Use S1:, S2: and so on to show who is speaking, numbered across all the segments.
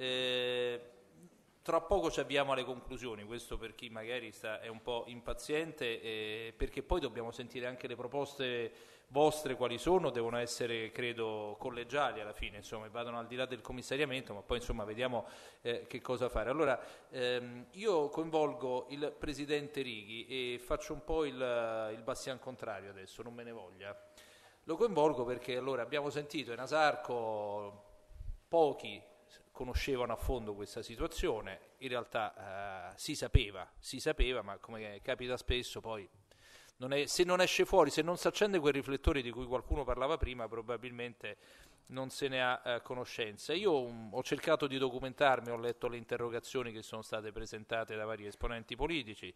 S1: Eh, tra poco ci avviamo alle conclusioni, questo per chi magari sta, è un po' impaziente, eh, perché poi dobbiamo sentire anche le proposte vostre quali sono, devono essere credo collegiali alla fine, insomma, vadano al di là del commissariamento, ma poi insomma vediamo eh, che cosa fare. Allora ehm, io coinvolgo il Presidente Righi e faccio un po' il, il bastian contrario adesso, non me ne voglia. Lo coinvolgo perché allora abbiamo sentito in Asarco pochi conoscevano a fondo questa situazione, in realtà eh, si sapeva, si sapeva, ma come capita spesso poi non è, se non esce fuori, se non si accende quel riflettore di cui qualcuno parlava prima, probabilmente non se ne ha eh, conoscenza. Io um, ho cercato di documentarmi, ho letto le interrogazioni che sono state presentate da vari esponenti politici,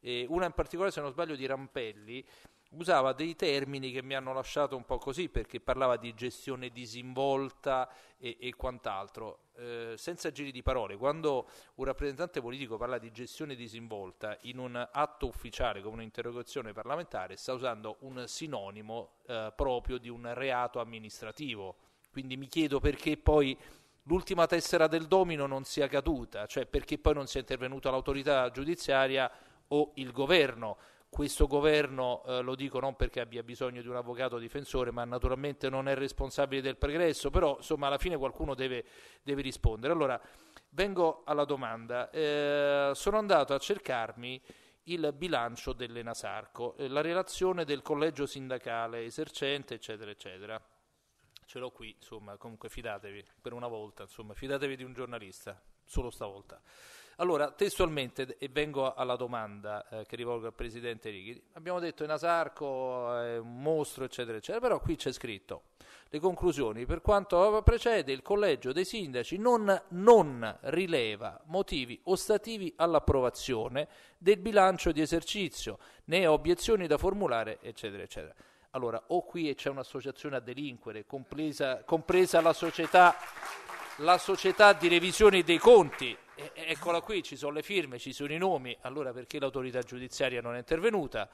S1: eh, una in particolare se non sbaglio di Rampelli, usava dei termini che mi hanno lasciato un po' così perché parlava di gestione disinvolta e, e quant'altro. Eh, senza giri di parole, quando un rappresentante politico parla di gestione disinvolta in un atto ufficiale come un'interrogazione parlamentare, sta usando un sinonimo eh, proprio di un reato amministrativo. Quindi mi chiedo perché poi l'ultima tessera del domino non sia caduta, cioè perché poi non sia intervenuta l'autorità giudiziaria o il governo. Questo governo, eh, lo dico non perché abbia bisogno di un avvocato difensore, ma naturalmente non è responsabile del pregresso, però insomma alla fine qualcuno deve, deve rispondere. Allora, vengo alla domanda. Eh, sono andato a cercarmi il bilancio dell'Enasarco, eh, la relazione del collegio sindacale esercente, eccetera, eccetera. Ce l'ho qui, insomma, comunque fidatevi, per una volta, insomma, fidatevi di un giornalista, solo stavolta. Allora, testualmente, e vengo alla domanda eh, che rivolgo al Presidente Righi, abbiamo detto che Nasarco eh, è un mostro, eccetera, eccetera, però qui c'è scritto le conclusioni. Per quanto precede, il Collegio dei Sindaci non, non rileva motivi ostativi all'approvazione del bilancio di esercizio, né obiezioni da formulare, eccetera, eccetera. Allora, o qui c'è un'associazione a delinquere, compresa, compresa la, società, la società di revisione dei conti, e, eccola qui, ci sono le firme, ci sono i nomi, allora perché l'autorità giudiziaria non è intervenuta?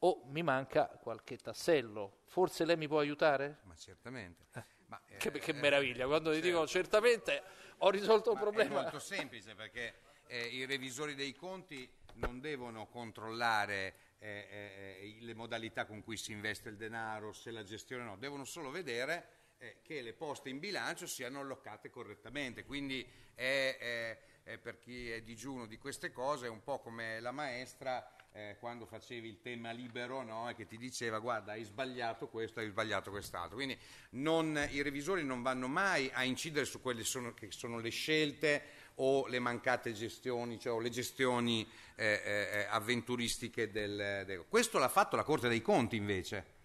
S1: O mi manca qualche tassello? Forse lei mi
S2: può aiutare? Ma certamente. Eh, Ma, eh, che, che meraviglia, quando certo. ti dico certamente ho risolto un problema. È molto semplice perché eh, i revisori dei conti non devono controllare eh, eh, le modalità con cui si investe il denaro, se la gestione no, devono solo vedere eh, che le poste in bilancio siano allocate correttamente. Quindi è, è, è per chi è digiuno di queste cose è un po' come la maestra eh, quando facevi il tema libero no? e che ti diceva guarda hai sbagliato questo, hai sbagliato quest'altro. Quindi non, i revisori non vanno mai a incidere su quelle sono, che sono le scelte o le mancate gestioni, cioè o le gestioni eh, eh, eh avventuristiche del, del... Questo l'ha fatto la Corte dei Conti invece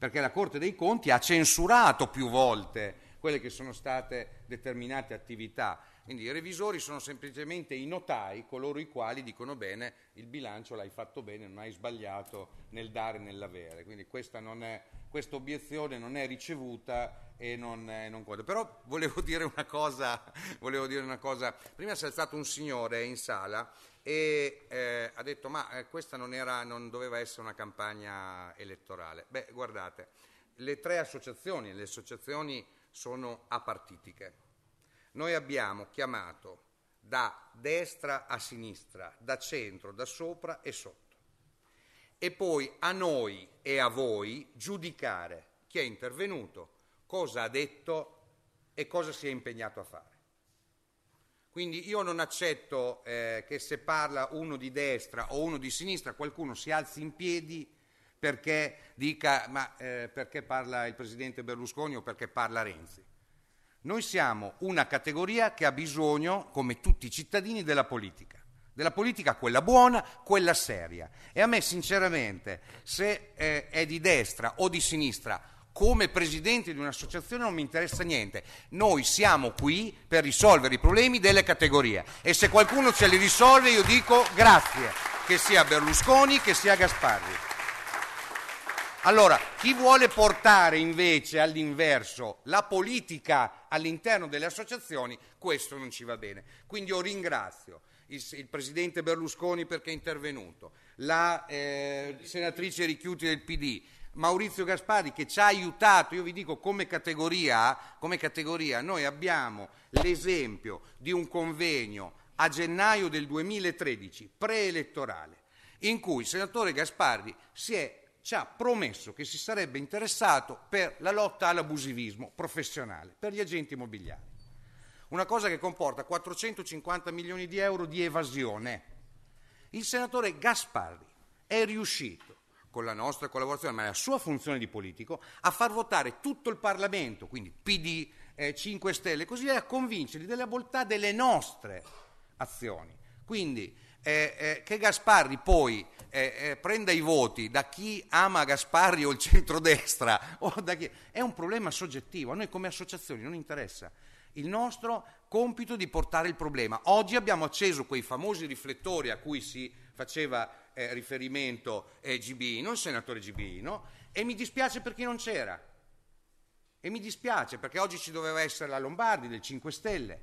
S2: perché la Corte dei Conti ha censurato più volte quelle che sono state determinate attività quindi i revisori sono semplicemente i notai, coloro i quali dicono bene, il bilancio l'hai fatto bene, non hai sbagliato nel dare e nell'avere. Quindi questa, è, questa obiezione non è ricevuta e non, eh, non conta. Però volevo dire una cosa, dire una cosa. prima c'è stato un signore in sala e eh, ha detto ma eh, questa non, era, non doveva essere una campagna elettorale. Beh, guardate, le tre associazioni, le associazioni sono apartitiche noi abbiamo chiamato da destra a sinistra, da centro, da sopra e sotto. E poi a noi e a voi giudicare chi è intervenuto, cosa ha detto e cosa si è impegnato a fare. Quindi io non accetto eh, che se parla uno di destra o uno di sinistra qualcuno si alzi in piedi perché dica ma eh, perché parla il presidente Berlusconi o perché parla Renzi. Noi siamo una categoria che ha bisogno, come tutti i cittadini, della politica. Della politica quella buona, quella seria. E a me, sinceramente, se eh, è di destra o di sinistra, come presidente di un'associazione non mi interessa niente. Noi siamo qui per risolvere i problemi delle categorie e se qualcuno ce li risolve io dico grazie, che sia Berlusconi, che sia Gasparri. Allora, chi vuole portare invece all'inverso la politica all'interno delle associazioni questo non ci va bene. Quindi io ringrazio il, il Presidente Berlusconi perché è intervenuto, la eh, senatrice Ricchiuti del PD, Maurizio Gaspari che ci ha aiutato, io vi dico come categoria, come categoria noi abbiamo l'esempio di un convegno a gennaio del 2013 preelettorale in cui il senatore Gaspardi si è ci ha promesso che si sarebbe interessato per la lotta all'abusivismo professionale, per gli agenti immobiliari. Una cosa che comporta 450 milioni di euro di evasione. Il senatore Gasparri è riuscito, con la nostra collaborazione, ma la sua funzione di politico, a far votare tutto il Parlamento, quindi PD, eh, 5 Stelle, così a convincerli della bontà delle nostre azioni. Quindi eh, eh, che Gasparri poi eh, eh, prenda i voti da chi ama Gasparri o il centrodestra o chi... è un problema soggettivo, a noi come associazioni non interessa. Il nostro compito è di portare il problema. Oggi abbiamo acceso quei famosi riflettori a cui si faceva eh, riferimento eh, Gibino, il senatore Gibino, e mi dispiace per chi non c'era. E mi dispiace perché oggi ci doveva essere la Lombardi del 5 Stelle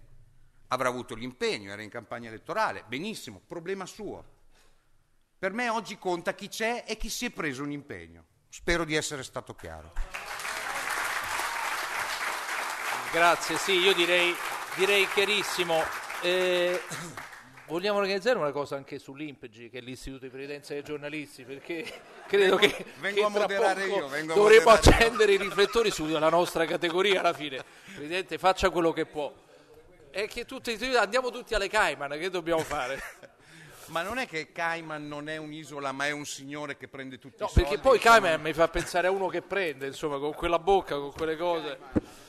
S2: avrà avuto l'impegno, era in campagna elettorale, benissimo, problema suo. Per me oggi conta chi c'è e chi si è preso un impegno. Spero di essere stato chiaro.
S1: Grazie, sì, io direi, direi chiarissimo. Eh, vogliamo organizzare una cosa anche sull'Impegi, che è l'Istituto di Previdenza dei Giornalisti, perché credo che, vengo che a moderare io, vengo dovremo accendere io. i riflettori sulla nostra categoria alla fine. Presidente, faccia quello che può è che tutti,
S2: andiamo tutti alle Cayman, che dobbiamo fare? Ma non è che Cayman non è un'isola, ma è un signore che prende tutti no, i soldi. No, perché poi Cayman mi fa pensare a uno che prende, insomma, con quella bocca, con quelle cose. Cayman.